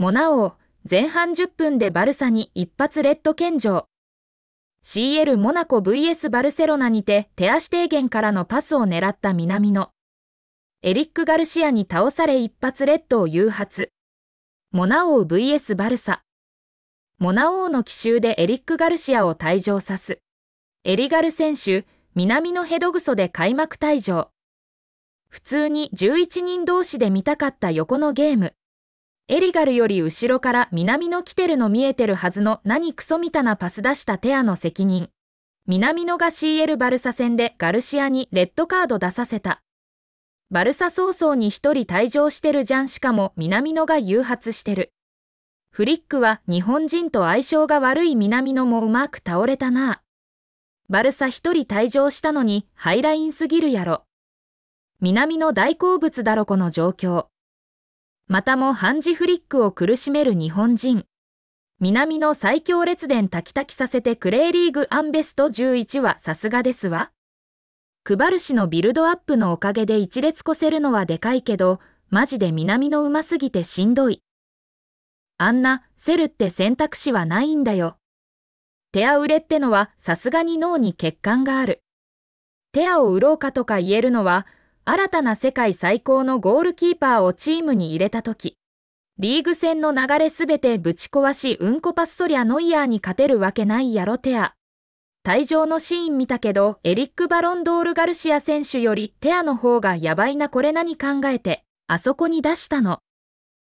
モナ王、前半10分でバルサに一発レッド献上。CL モナコ VS バルセロナにて手足低減からのパスを狙った南野。エリック・ガルシアに倒され一発レッドを誘発。モナ王 VS バルサ。モナ王の奇襲でエリック・ガルシアを退場さす。エリガル選手、南のヘドグソで開幕退場。普通に11人同士で見たかった横のゲーム。エリガルより後ろから南の来てるの見えてるはずの何クソみたなパス出したテアの責任。南野が CL バルサ戦でガルシアにレッドカード出させた。バルサ早々に1人退場してるじゃんしかも南野が誘発してる。フリックは日本人と相性が悪い南野もうまく倒れたな。バルサ1人退場したのにハイラインすぎるやろ。南の大好物だろこの状況。またもハンジフリックを苦しめる日本人。南の最強列伝タキタキさせてクレーリーグアンベスト11はさすがですわ。クバル氏のビルドアップのおかげで一列越せるのはでかいけど、マジで南のうますぎてしんどい。あんな、セルって選択肢はないんだよ。手ア売れってのはさすがに脳に欠陥がある。手アを売ろうかとか言えるのは新たな世界最高のゴールキーパーをチームに入れた時、リーグ戦の流れすべてぶち壊しうんこパッソリャノイヤーに勝てるわけないやろテア。退場のシーン見たけど、エリック・バロンドール・ガルシア選手よりテアの方がやばいなこれ何考えて、あそこに出したの。